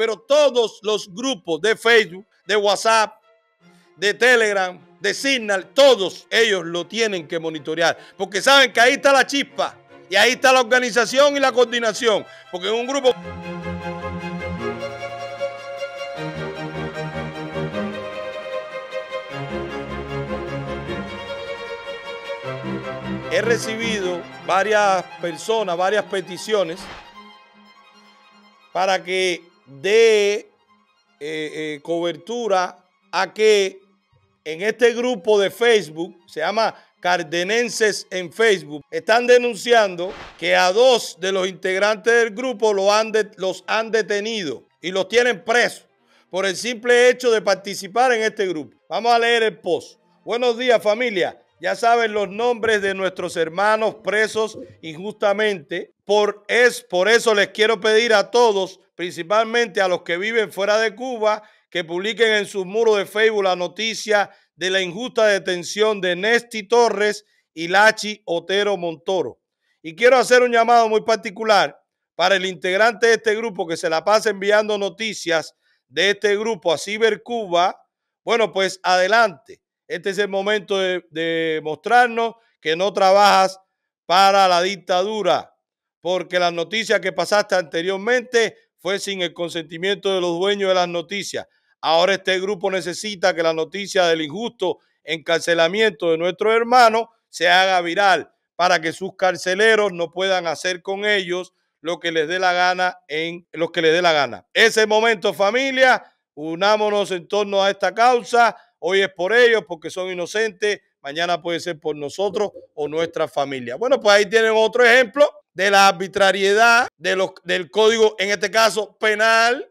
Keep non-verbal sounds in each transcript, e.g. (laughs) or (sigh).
pero todos los grupos de Facebook, de WhatsApp, de Telegram, de Signal, todos ellos lo tienen que monitorear, porque saben que ahí está la chispa y ahí está la organización y la coordinación, porque en un grupo... He recibido varias personas, varias peticiones para que de eh, eh, cobertura a que en este grupo de Facebook, se llama Cardenenses en Facebook, están denunciando que a dos de los integrantes del grupo los han detenido y los tienen presos por el simple hecho de participar en este grupo. Vamos a leer el post. Buenos días familia. Ya saben los nombres de nuestros hermanos presos injustamente. Por, es, por eso les quiero pedir a todos, principalmente a los que viven fuera de Cuba, que publiquen en sus muros de Facebook la noticia de la injusta detención de Nesti Torres y Lachi Otero Montoro. Y quiero hacer un llamado muy particular para el integrante de este grupo que se la pasa enviando noticias de este grupo a Cibercuba. Bueno, pues adelante. Este es el momento de, mostrarnos que no trabajas para la dictadura, porque las noticias que pasaste anteriormente fue sin el consentimiento de los dueños de las noticias. Ahora este grupo necesita que la noticia del injusto encarcelamiento de nuestro hermano se haga viral para que sus carceleros no puedan hacer con ellos lo que les dé la gana en lo que les dé la gana. Ese momento, familia, unámonos en torno a esta causa. Hoy es por ellos porque son inocentes, mañana puede ser por nosotros o nuestra familia. Bueno, pues ahí tienen otro ejemplo de la arbitrariedad del código, en este caso penal.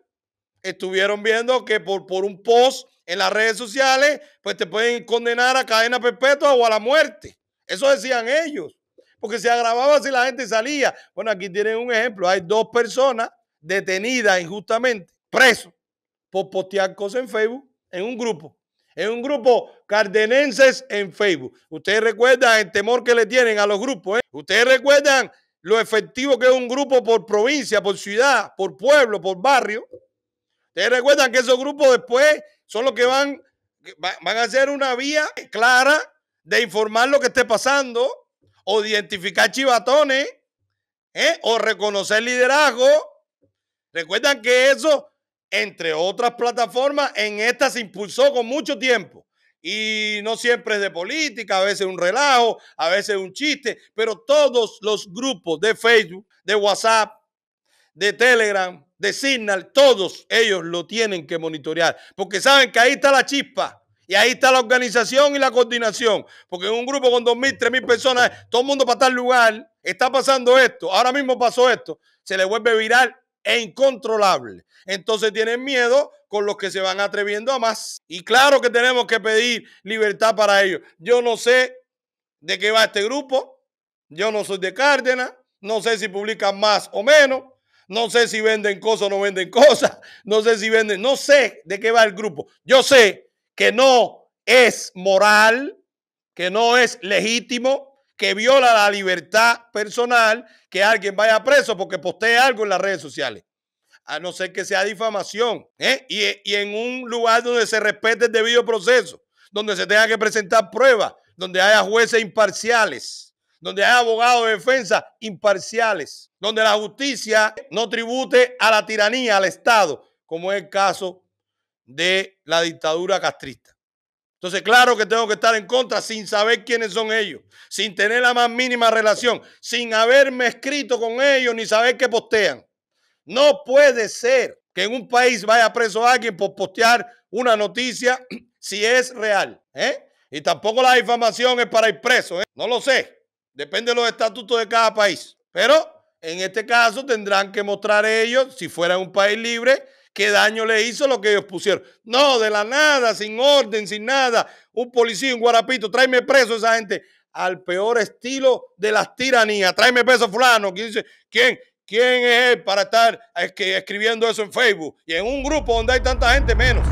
Estuvieron viendo que por, por un post en las redes sociales, pues te pueden condenar a cadena perpetua o a la muerte. Eso decían ellos, porque se agravaba si la gente salía. Bueno, aquí tienen un ejemplo. Hay dos personas detenidas injustamente, presos, por postear cosas en Facebook, en un grupo. Es un grupo cardenenses en Facebook. Ustedes recuerdan el temor que le tienen a los grupos. ¿eh? Ustedes recuerdan lo efectivo que es un grupo por provincia, por ciudad, por pueblo, por barrio. Ustedes recuerdan que esos grupos después son los que van, van a hacer una vía clara de informar lo que esté pasando o identificar chivatones ¿eh? o reconocer liderazgo. Recuerdan que eso entre otras plataformas, en esta se impulsó con mucho tiempo. Y no siempre es de política, a veces un relajo, a veces un chiste, pero todos los grupos de Facebook, de WhatsApp, de Telegram, de Signal, todos ellos lo tienen que monitorear, porque saben que ahí está la chispa. Y ahí está la organización y la coordinación. Porque en un grupo con 2.000, 3.000 personas, todo el mundo para tal lugar, está pasando esto, ahora mismo pasó esto, se le vuelve viral e incontrolable. Entonces tienen miedo con los que se van atreviendo a más. Y claro que tenemos que pedir libertad para ellos. Yo no sé de qué va este grupo. Yo no soy de Cárdenas. No sé si publican más o menos. No sé si venden cosas o no venden (laughs) cosas. No sé si venden. No sé de qué va el grupo. Yo sé que no es moral, que no es legítimo que viola la libertad personal que alguien vaya preso porque postee algo en las redes sociales. A no ser que sea difamación ¿eh? y, y en un lugar donde se respete el debido proceso, donde se tenga que presentar pruebas, donde haya jueces imparciales, donde haya abogados de defensa imparciales, donde la justicia no tribute a la tiranía, al Estado, como es el caso de la dictadura castrista. Entonces, claro que tengo que estar en contra sin saber quiénes son ellos, sin tener la más mínima relación, sin haberme escrito con ellos ni saber qué postean. No puede ser que en un país vaya preso alguien por postear una noticia (clears throat) si es real. ¿eh? Y tampoco la difamación es para ir preso. ¿eh? No lo sé. Depende de los estatutos de cada país. Pero en este caso tendrán que mostrar ellos, si fuera un país libre, ¿Qué daño le hizo lo que ellos pusieron? No, de la nada, sin orden, sin nada. Un policía, un guarapito, tráeme preso a esa gente. Al peor estilo de las tiranías. Tráeme preso fulano. ¿Quién, dice? ¿Quién? ¿Quién es él para estar eh, escribiendo eso en Facebook? Y en un grupo donde hay tanta gente menos.